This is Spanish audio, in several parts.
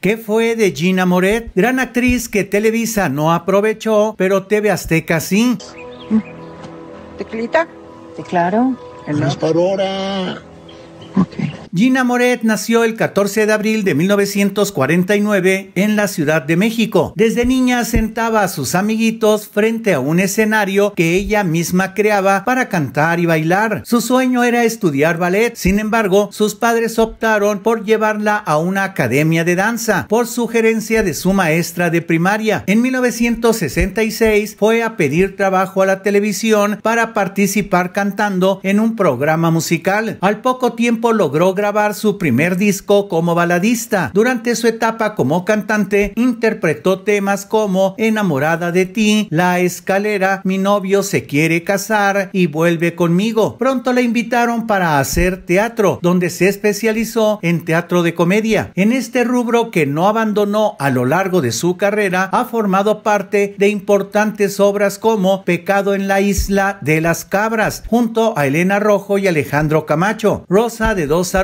¿Qué fue de Gina Moret? Gran actriz que Televisa no aprovechó, pero TV Azteca sí. ¿Teclita? Sí, claro. El por Ok. Gina Moret nació el 14 de abril de 1949 en la Ciudad de México. Desde niña sentaba a sus amiguitos frente a un escenario que ella misma creaba para cantar y bailar. Su sueño era estudiar ballet, sin embargo, sus padres optaron por llevarla a una academia de danza por sugerencia de su maestra de primaria. En 1966 fue a pedir trabajo a la televisión para participar cantando en un programa musical. Al poco tiempo logró grabar su primer disco como baladista. Durante su etapa como cantante, interpretó temas como Enamorada de ti, La escalera, Mi novio se quiere casar y Vuelve conmigo. Pronto la invitaron para hacer teatro, donde se especializó en teatro de comedia. En este rubro que no abandonó a lo largo de su carrera, ha formado parte de importantes obras como Pecado en la isla de las cabras, junto a Elena Rojo y Alejandro Camacho, Rosa de dos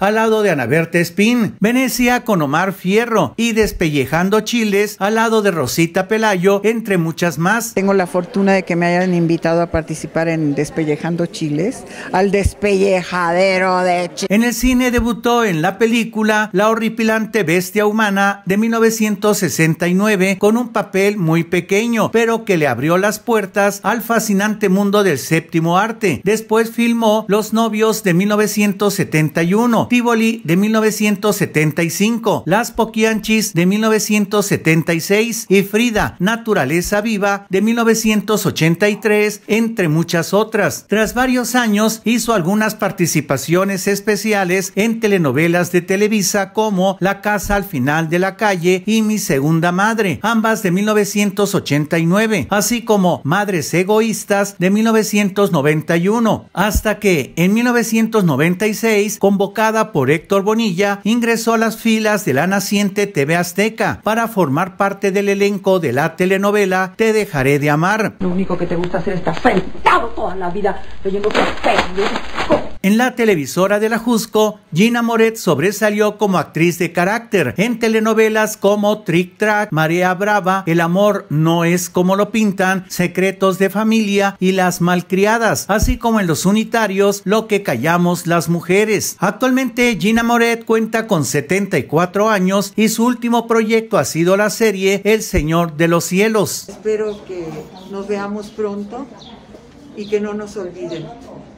al lado de Anaberte Espín, Venecia con Omar Fierro y Despellejando Chiles, al lado de Rosita Pelayo, entre muchas más. Tengo la fortuna de que me hayan invitado a participar en Despellejando Chiles, al despellejadero de Chiles. En el cine debutó en la película La horripilante bestia humana de 1969 con un papel muy pequeño, pero que le abrió las puertas al fascinante mundo del séptimo arte. Después filmó Los novios de 1970 Tivoli de 1975, Las Poquianchis de 1976 y Frida, Naturaleza Viva de 1983, entre muchas otras. Tras varios años hizo algunas participaciones especiales en telenovelas de Televisa como La Casa al Final de la Calle y Mi Segunda Madre, ambas de 1989, así como Madres Egoístas de 1991, hasta que en 1996, como convocada por Héctor Bonilla, ingresó a las filas de la naciente TV Azteca para formar parte del elenco de la telenovela Te dejaré de amar. Lo único que te gusta hacer es estar sentado toda la vida leyendo en la televisora de la Jusco, Gina Moret sobresalió como actriz de carácter en telenovelas como Trick Track, Marea Brava, El amor no es como lo pintan, Secretos de familia y Las malcriadas, así como en Los unitarios, Lo que callamos las mujeres. Actualmente Gina Moret cuenta con 74 años y su último proyecto ha sido la serie El Señor de los Cielos. Espero que nos veamos pronto y que no nos olviden.